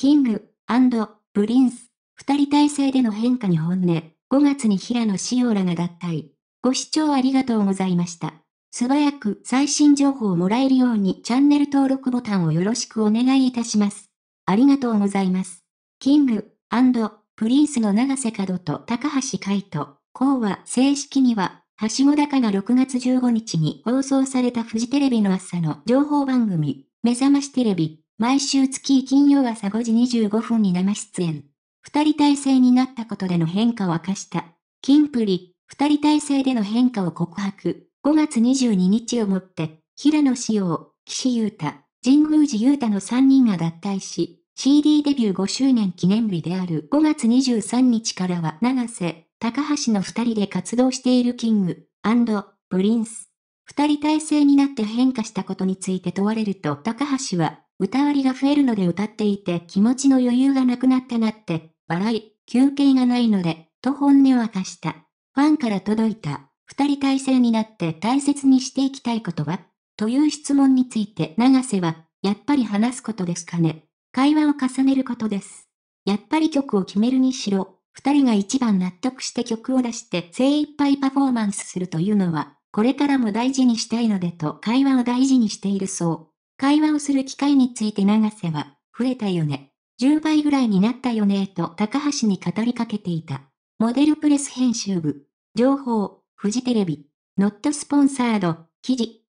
キング、プリンス、二人体制での変化に本音、5月に平野紫耀らが脱退。ご視聴ありがとうございました。素早く最新情報をもらえるようにチャンネル登録ボタンをよろしくお願いいたします。ありがとうございます。キング、プリンスの長瀬角と高橋海人、こうは正式には、はしご高が6月15日に放送されたフジテレビの朝の情報番組、目覚ましテレビ、毎週月金曜朝5時25分に生出演。二人体制になったことでの変化を明かした。金プリ、二人体制での変化を告白。5月22日をもって、平野志耀、岸優太、神宮寺優太の3人が脱退し、CD デビュー5周年記念日である5月23日からは長瀬、高橋の2人で活動しているキング、プリンス。2人体制になって変化したことについて問われると高橋は、歌割りが増えるので歌っていて気持ちの余裕がなくなったなって、笑い、休憩がないので、と本音を明かした。ファンから届いた、二人体制になって大切にしていきたいことはという質問について長瀬は、やっぱり話すことですかね。会話を重ねることです。やっぱり曲を決めるにしろ、二人が一番納得して曲を出して精一杯パフォーマンスするというのは、これからも大事にしたいのでと会話を大事にしているそう。会話をする機会について長瀬は、増えたよね。10倍ぐらいになったよねと高橋に語りかけていた。モデルプレス編集部。情報、フジテレビ。ノットスポンサード、記事。